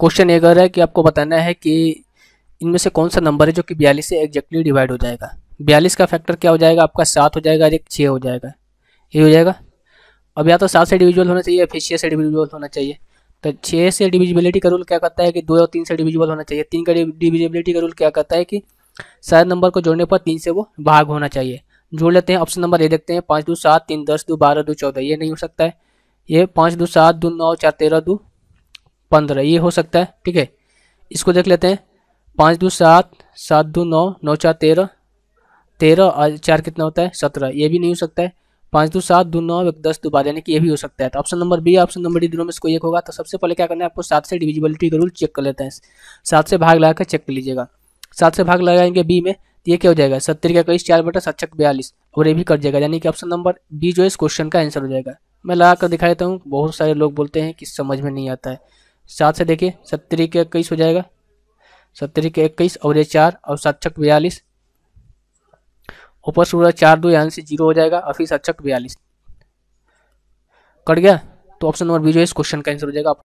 question एक अगर है कि आपको बताना है कि इनमें से कौन सा नंबर है जो कि बयालीस से एग्जैक्टली डिवाइड हो जाएगा बयालीस का फैक्टर क्या हो जाएगा आपका सात हो जाएगा एक छः हो जाएगा ये हो जाएगा अब या तो सात से डिविजुअल होना चाहिए या फिर छः से डिविजुअल होना चाहिए तो छः से डिविजिबिलिटी का रूल क्या कहता है कि दो और तीन से डिविजल होना चाहिए तीन का डिविजिबिलिटी का रूल क्या कहता है कि सात नंबर को जोड़ने पर तीन से वो भाग होना चाहिए जोड़ लेते हैं ऑप्शन नंबर ये देखते हैं पाँच दो सात तीन दस दो बारह दो चौदह ये नहीं हो सकता है ये पाँच दो सात दो नौ चार तेरह दो पंद्रह ये हो सकता है ठीक है इसको देख लेते हैं पाँच दो सात सात दो नौ नौ चार तेरह तेरह और चार कितना होता है सत्रह ये भी नहीं हो सकता है पाँच दो सात दो नौ एक दस दो बारह यानी कि ये भी हो सकता है तो option number B option number D दोनों में इसको एक होगा तो सबसे पहले क्या करना है आपको सात से डिविजिबिलिटी का रूल चेक कर लेते हैं सात से भाग लगा चेक कर लीजिएगा सात से भाग लगाएंगे बी में तो ये क्या हो जाएगा सत्तर का इक्कीस चार बटा सत बयालीस और ये भी कट जाएगा यानी कि ऑप्शन नंबर बी जो है इस क्वेश्चन का आंसर हो जाएगा मैं लगा कर दिखा देता हूँ बहुत सारे लोग बोलते हैं कि समझ में नहीं आता है सात से देखिए सत्तर के इक्कीस हो जाएगा सत्तर के इक्कीस और ये चार और सात छक बयालीस ऊपर से चार दो यहाँ से जीरो हो जाएगा और फिर सात छक बयालीस कट गया तो ऑप्शन नंबर बी जो है इस क्वेश्चन का आंसर हो जाएगा